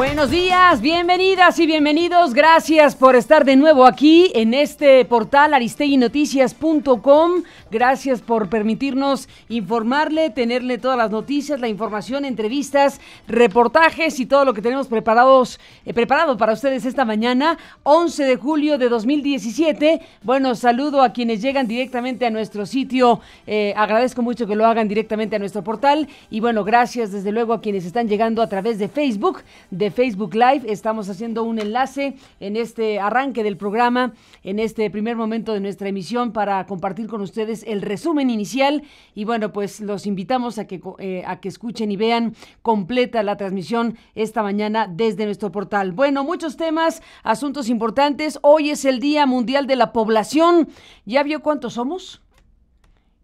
Buenos días, bienvenidas y bienvenidos. Gracias por estar de nuevo aquí en este portal aristeguinoticias.com. Gracias por permitirnos informarle, tenerle todas las noticias, la información, entrevistas, reportajes y todo lo que tenemos preparados, eh, preparado para ustedes esta mañana, 11 de julio de 2017. Bueno, saludo a quienes llegan directamente a nuestro sitio. Eh, agradezco mucho que lo hagan directamente a nuestro portal. Y bueno, gracias desde luego a quienes están llegando a través de Facebook, de Facebook Live. Estamos haciendo un enlace en este arranque del programa, en este primer momento de nuestra emisión para compartir con ustedes el resumen inicial y bueno, pues los invitamos a que, eh, a que escuchen y vean completa la transmisión esta mañana desde nuestro portal. Bueno, muchos temas, asuntos importantes. Hoy es el Día Mundial de la Población. ¿Ya vio cuántos somos?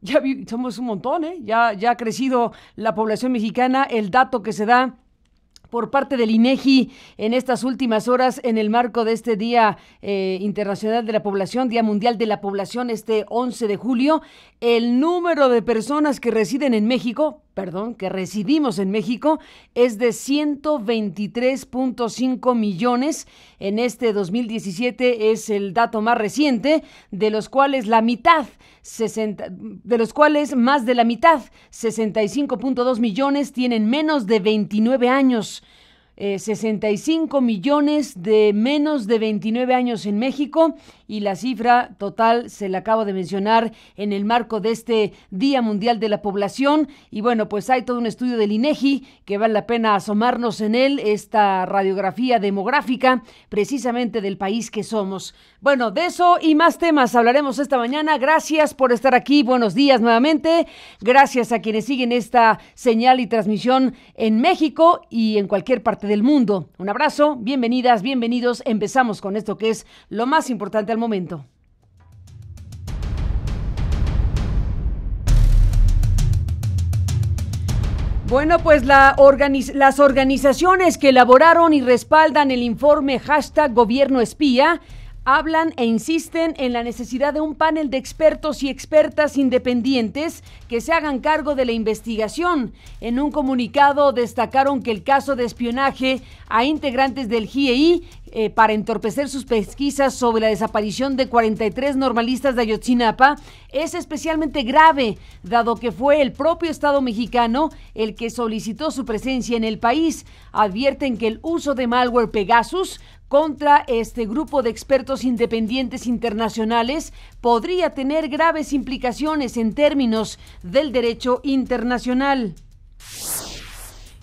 Ya somos un montón, ¿eh? Ya, ya ha crecido la población mexicana. El dato que se da por parte del INEGI e en estas últimas horas en el marco de este Día eh, Internacional de la Población, Día Mundial de la Población, este 11 de julio, el número de personas que residen en México perdón, que residimos en México es de 123.5 millones. En este 2017 es el dato más reciente, de los cuales la mitad, de los cuales más de la mitad, 65.2 millones tienen menos de 29 años. 65 eh, millones de menos de 29 años en México y la cifra total se la acabo de mencionar en el marco de este Día Mundial de la Población. Y bueno, pues hay todo un estudio del INEGI e que vale la pena asomarnos en él, esta radiografía demográfica precisamente del país que somos. Bueno, de eso y más temas hablaremos esta mañana. Gracias por estar aquí. Buenos días nuevamente. Gracias a quienes siguen esta señal y transmisión en México y en cualquier parte del mundo. Un abrazo, bienvenidas, bienvenidos. Empezamos con esto que es lo más importante momento. Bueno, pues la las organizaciones que elaboraron y respaldan el informe hashtag gobierno espía hablan e insisten en la necesidad de un panel de expertos y expertas independientes que se hagan cargo de la investigación. En un comunicado destacaron que el caso de espionaje a integrantes del GIEI eh, para entorpecer sus pesquisas sobre la desaparición de 43 normalistas de Ayotzinapa es especialmente grave, dado que fue el propio Estado mexicano el que solicitó su presencia en el país. Advierten que el uso de malware Pegasus contra este grupo de expertos independientes internacionales podría tener graves implicaciones en términos del derecho internacional.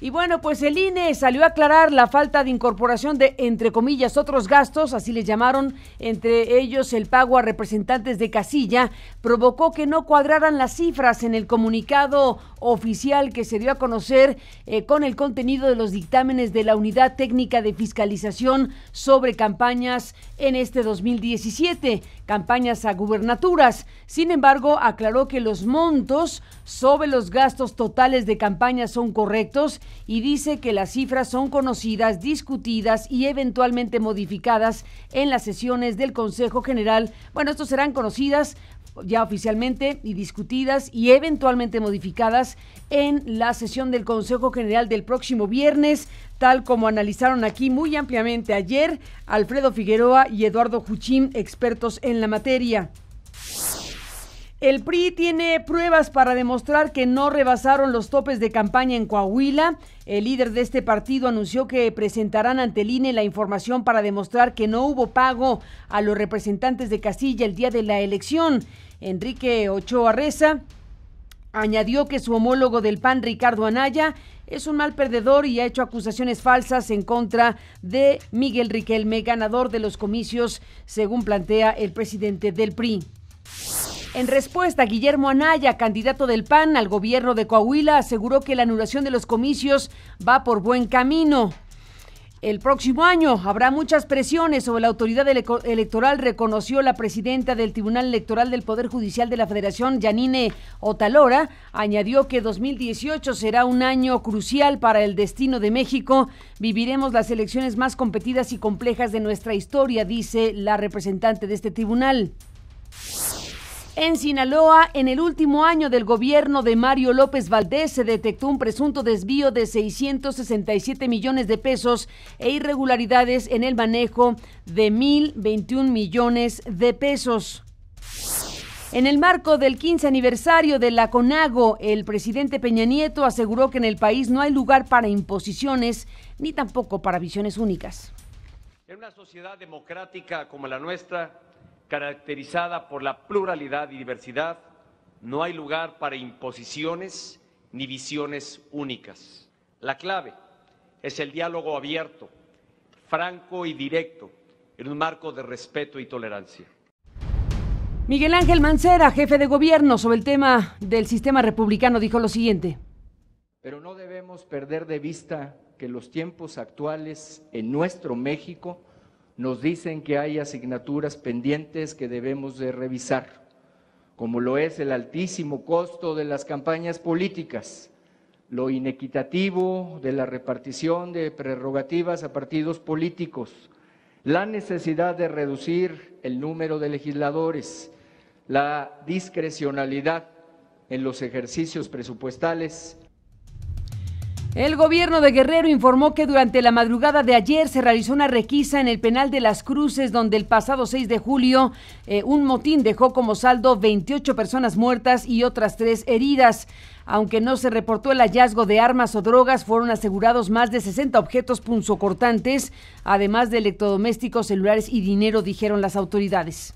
Y bueno, pues el INE salió a aclarar la falta de incorporación de, entre comillas, otros gastos, así les llamaron, entre ellos el pago a representantes de casilla, provocó que no cuadraran las cifras en el comunicado oficial que se dio a conocer eh, con el contenido de los dictámenes de la Unidad Técnica de Fiscalización sobre Campañas en este 2017 campañas a gubernaturas. Sin embargo, aclaró que los montos sobre los gastos totales de campaña son correctos y dice que las cifras son conocidas, discutidas y eventualmente modificadas en las sesiones del Consejo General. Bueno, estos serán conocidas ya oficialmente y discutidas y eventualmente modificadas en la sesión del Consejo General del próximo viernes tal como analizaron aquí muy ampliamente ayer Alfredo Figueroa y Eduardo Juchín, expertos en la materia. El PRI tiene pruebas para demostrar que no rebasaron los topes de campaña en Coahuila. El líder de este partido anunció que presentarán ante el INE la información para demostrar que no hubo pago a los representantes de Casilla el día de la elección. Enrique Ochoa Reza añadió que su homólogo del PAN, Ricardo Anaya, es un mal perdedor y ha hecho acusaciones falsas en contra de Miguel Riquelme, ganador de los comicios, según plantea el presidente del PRI. En respuesta, Guillermo Anaya, candidato del PAN al gobierno de Coahuila, aseguró que la anulación de los comicios va por buen camino. El próximo año habrá muchas presiones sobre la autoridad electoral, reconoció la presidenta del Tribunal Electoral del Poder Judicial de la Federación, Yanine Otalora. Añadió que 2018 será un año crucial para el destino de México. Viviremos las elecciones más competidas y complejas de nuestra historia, dice la representante de este tribunal. En Sinaloa, en el último año del gobierno de Mario López Valdés, se detectó un presunto desvío de 667 millones de pesos e irregularidades en el manejo de 1.021 millones de pesos. En el marco del 15 aniversario de la CONAGO, el presidente Peña Nieto aseguró que en el país no hay lugar para imposiciones ni tampoco para visiones únicas. En una sociedad democrática como la nuestra, caracterizada por la pluralidad y diversidad, no hay lugar para imposiciones ni visiones únicas. La clave es el diálogo abierto, franco y directo, en un marco de respeto y tolerancia. Miguel Ángel Mancera, jefe de gobierno, sobre el tema del sistema republicano, dijo lo siguiente. Pero no debemos perder de vista que los tiempos actuales en nuestro México nos dicen que hay asignaturas pendientes que debemos de revisar, como lo es el altísimo costo de las campañas políticas, lo inequitativo de la repartición de prerrogativas a partidos políticos, la necesidad de reducir el número de legisladores, la discrecionalidad en los ejercicios presupuestales el gobierno de Guerrero informó que durante la madrugada de ayer se realizó una requisa en el penal de Las Cruces, donde el pasado 6 de julio eh, un motín dejó como saldo 28 personas muertas y otras tres heridas. Aunque no se reportó el hallazgo de armas o drogas, fueron asegurados más de 60 objetos punzocortantes, además de electrodomésticos, celulares y dinero, dijeron las autoridades.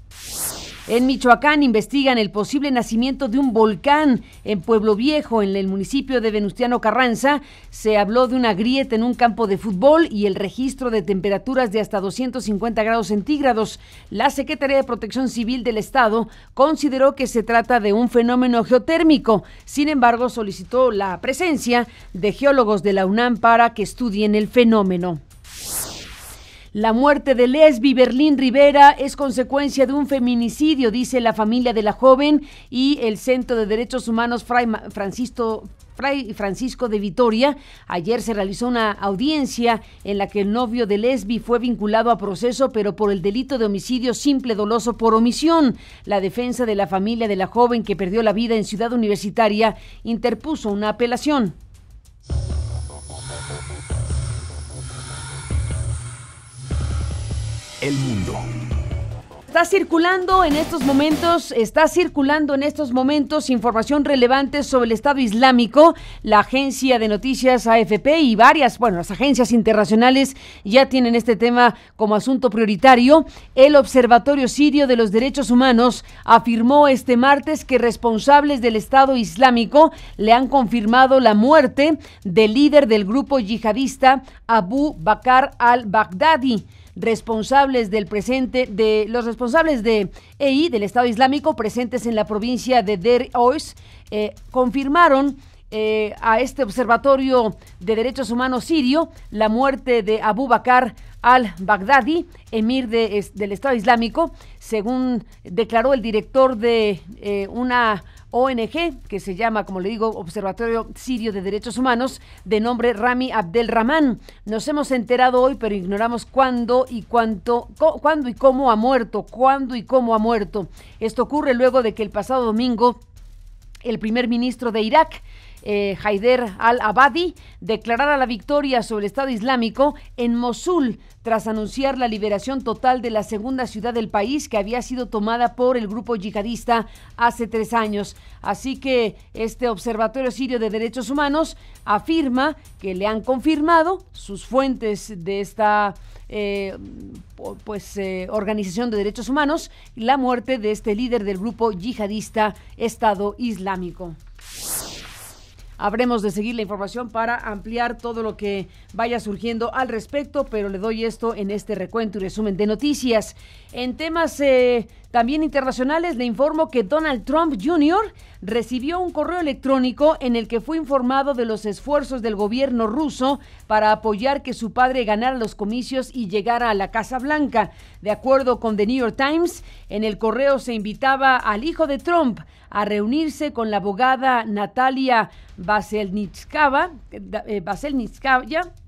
En Michoacán investigan el posible nacimiento de un volcán en Pueblo Viejo, en el municipio de Venustiano Carranza. Se habló de una grieta en un campo de fútbol y el registro de temperaturas de hasta 250 grados centígrados. La Secretaría de Protección Civil del Estado consideró que se trata de un fenómeno geotérmico. Sin embargo, solicitó la presencia de geólogos de la UNAM para que estudien el fenómeno. La muerte de Lesbi Berlín Rivera es consecuencia de un feminicidio, dice la familia de la joven y el Centro de Derechos Humanos Fray Francisco Francisco de Vitoria. Ayer se realizó una audiencia en la que el novio de Lesbi fue vinculado a proceso, pero por el delito de homicidio simple doloso por omisión. La defensa de la familia de la joven que perdió la vida en Ciudad Universitaria interpuso una apelación. mundo. Está circulando en estos momentos, está circulando en estos momentos información relevante sobre el Estado Islámico. La agencia de noticias AFP y varias, bueno, las agencias internacionales ya tienen este tema como asunto prioritario. El Observatorio Sirio de los Derechos Humanos afirmó este martes que responsables del Estado Islámico le han confirmado la muerte del líder del grupo yihadista Abu Bakr al-Baghdadi responsables del presente, de los responsables de EI, del Estado Islámico, presentes en la provincia de Der Ois, eh, confirmaron eh, a este Observatorio de Derechos Humanos sirio la muerte de Abu Bakr al-Baghdadi, emir del Estado Islámico, según declaró el director de eh, una ONG, que se llama, como le digo, Observatorio Sirio de Derechos Humanos, de nombre Rami Abdelrahman. Nos hemos enterado hoy, pero ignoramos cuándo y cuánto, cuándo y cómo ha muerto, cuándo y cómo ha muerto. Esto ocurre luego de que el pasado domingo el primer ministro de Irak eh, Haider al-Abadi declarara la victoria sobre el Estado Islámico en Mosul tras anunciar la liberación total de la segunda ciudad del país que había sido tomada por el grupo yihadista hace tres años. Así que este Observatorio Sirio de Derechos Humanos afirma que le han confirmado sus fuentes de esta eh, pues, eh, Organización de Derechos Humanos la muerte de este líder del grupo yihadista Estado Islámico. Habremos de seguir la información para ampliar todo lo que vaya surgiendo al respecto, pero le doy esto en este recuento y resumen de noticias. En temas eh, también internacionales, le informo que Donald Trump Jr. recibió un correo electrónico en el que fue informado de los esfuerzos del gobierno ruso para apoyar que su padre ganara los comicios y llegara a la Casa Blanca. De acuerdo con The New York Times, en el correo se invitaba al hijo de Trump a reunirse con la abogada Natalia Baselnitskaya,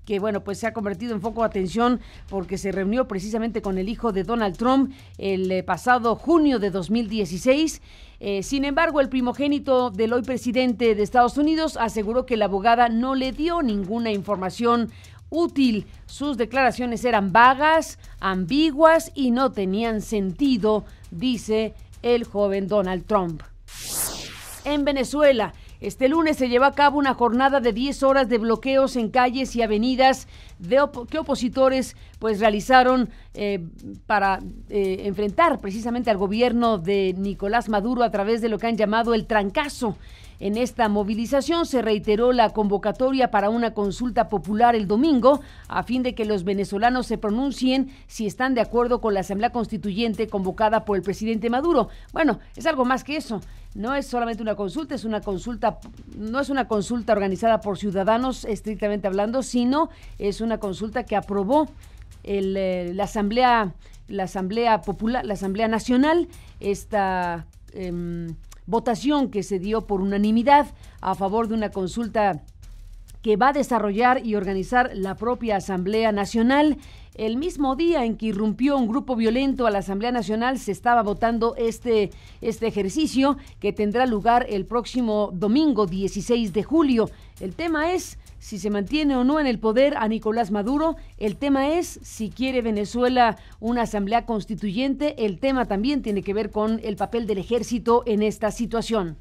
que bueno, pues se ha convertido en foco de atención porque se reunió precisamente con el hijo de Donald Trump el eh, pasado junio de 2016. Eh, sin embargo, el primogénito del hoy presidente de Estados Unidos aseguró que la abogada no le dio ninguna información útil. Sus declaraciones eran vagas, ambiguas y no tenían sentido, dice el joven Donald Trump. En Venezuela, este lunes se llevó a cabo una jornada de 10 horas de bloqueos en calles y avenidas que opositores pues realizaron eh, para eh, enfrentar precisamente al gobierno de Nicolás Maduro a través de lo que han llamado el trancazo. En esta movilización se reiteró la convocatoria para una consulta popular el domingo a fin de que los venezolanos se pronuncien si están de acuerdo con la Asamblea Constituyente convocada por el presidente Maduro. Bueno, es algo más que eso. No es solamente una consulta, es una consulta, no es una consulta organizada por ciudadanos, estrictamente hablando, sino es una consulta que aprobó eh, la Asamblea, la Asamblea Popular, la Asamblea Nacional, esta em, votación que se dio por unanimidad a favor de una consulta que va a desarrollar y organizar la propia Asamblea Nacional. El mismo día en que irrumpió un grupo violento a la Asamblea Nacional, se estaba votando este, este ejercicio que tendrá lugar el próximo domingo 16 de julio. El tema es si se mantiene o no en el poder a Nicolás Maduro. El tema es si quiere Venezuela una asamblea constituyente. El tema también tiene que ver con el papel del ejército en esta situación.